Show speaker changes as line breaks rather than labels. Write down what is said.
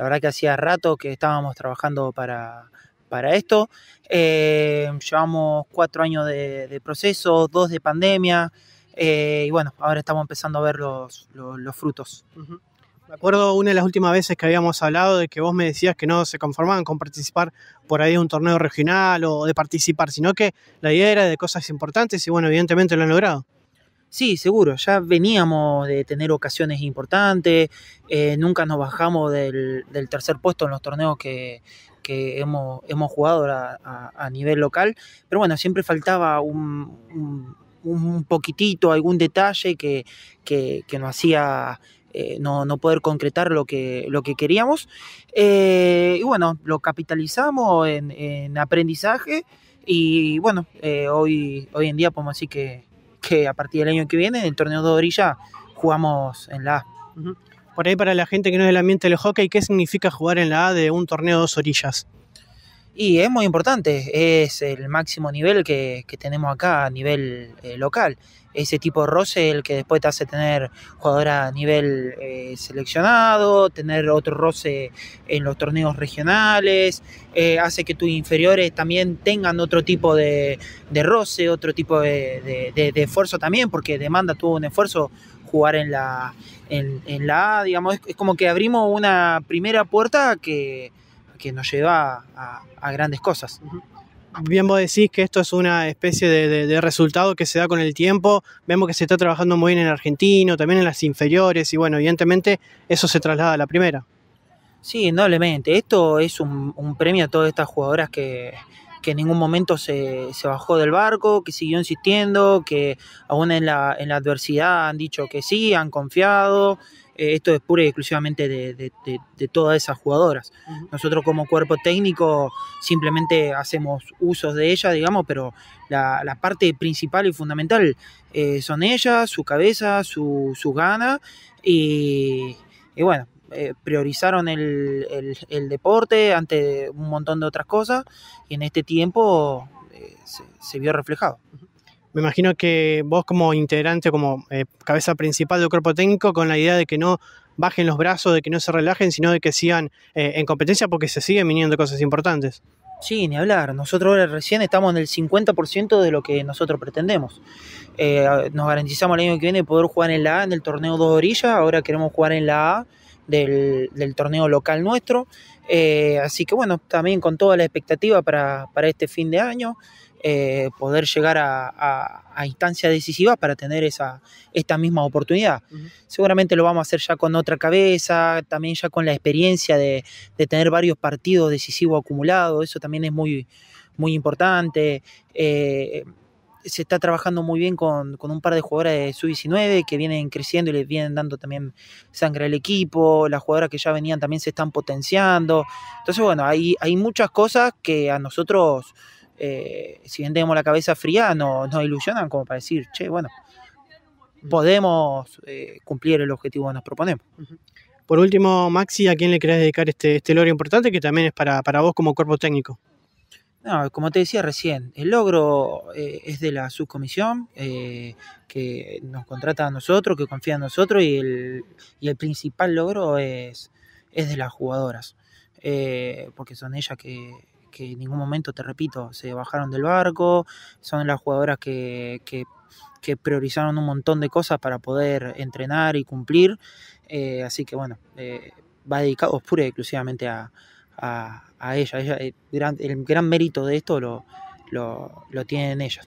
La verdad que hacía rato que estábamos trabajando para, esto. Eh, llevamos cuatro años de, proceso, dos de pandemia, eh, y bueno, ahora estamos empezando a ver los, los, frutos. Me
acuerdo una de las últimas veces que habíamos hablado de que vos me decías que no se conformaban con participar por ahí en un torneo regional o de participar, sino que la idea era de cosas importantes y bueno, evidentemente lo han logrado. Sí, seguro,
ya veníamos de tener ocasiones importantes, eh, nunca nos bajamos del, tercer puesto en los torneos que, hemos, hemos jugado a, nivel local, pero bueno, siempre faltaba un, poquitito, algún detalle que, que, nos hacía eh, no, no, poder concretar lo que, lo que queríamos. Eh, y bueno, lo capitalizamos en, aprendizaje y bueno, hoy, hoy en día podemos decir que que a partir del año que viene, en el torneo de
orilla, jugamos en la A. Por ahí para la gente que no es del ambiente del hockey, ¿qué significa jugar en la A de un torneo de dos orillas? Y es muy importante, es el
máximo nivel que, que tenemos acá a nivel eh, local. Ese tipo de roce el que después te hace tener jugador a nivel eh, seleccionado, tener otro roce en los torneos regionales, eh, hace que tus inferiores también tengan otro tipo de, de roce, otro tipo de, de, esfuerzo también, porque demanda tuvo un esfuerzo jugar en la, en, la A, digamos, es como que abrimos una primera puerta que que nos lleva a, grandes cosas.
bien vos decís que esto es una especie de, resultado que se da con el tiempo. Vemos que se está trabajando muy bien en Argentino, también en las inferiores, y bueno, evidentemente eso se traslada a la primera.
Sí, indudablemente. Esto es un premio a todas estas jugadoras que, que en ningún momento se, bajó del barco, que siguió insistiendo, que aún en la, adversidad han dicho que sí, han confiado. Eh, esto es pura y exclusivamente de, todas esas jugadoras. Nosotros como cuerpo técnico simplemente hacemos usos de ellas, digamos, pero la, parte principal y fundamental eh, son ellas, su cabeza, su, ganas gana y bueno, eh, priorizaron el, el, deporte ante un montón de otras cosas y en este tiempo
eh, se, vio reflejado. Me imagino que vos como integrante, como eh, cabeza principal del cuerpo técnico, con la idea de que no bajen los brazos, de que no se relajen, sino de que sigan en competencia porque se siguen viniendo cosas importantes. Sí, ni hablar. Nosotros recién estamos
en el 50% de lo que nosotros pretendemos. nos garantizamos el año que viene poder jugar en la A, en el torneo dos orillas. Ahora queremos jugar en la A del, torneo local nuestro. Eh, así que bueno, también con toda la expectativa para, este fin de año, eh, poder llegar a, instancias decisivas para tener esa, esta misma oportunidad. Seguramente lo vamos a hacer ya con otra cabeza, también ya con la experiencia de, tener varios partidos decisivos acumulados, eso también es muy, muy importante. Eh, se está trabajando muy bien con, un par de jugadoras de sub-19 que vienen creciendo y les vienen dando también sangre al equipo, las jugadoras que ya venían también se están potenciando. Entonces, bueno, hay, hay muchas cosas que a nosotros, eh, si bien tenemos la cabeza fría, no, nos ilusionan como para decir, che, bueno,
podemos eh, cumplir el objetivo que nos proponemos. Por último, Maxi, ¿a quién le querés dedicar este, este logro importante que también es para, para vos como cuerpo técnico? No, como te decía recién,
el logro eh, es de la subcomisión eh, que nos contrata a nosotros, que confía en nosotros y el, principal logro es, es de las jugadoras, eh, porque son ellas que, en ningún momento, te repito, se bajaron del barco, son las jugadoras que priorizaron un montón de cosas para poder entrenar y cumplir, así que bueno, va dedicado pura y exclusivamente a, a, a ella. Eh, el, gran, mérito de esto lo, lo, lo tienen ellos.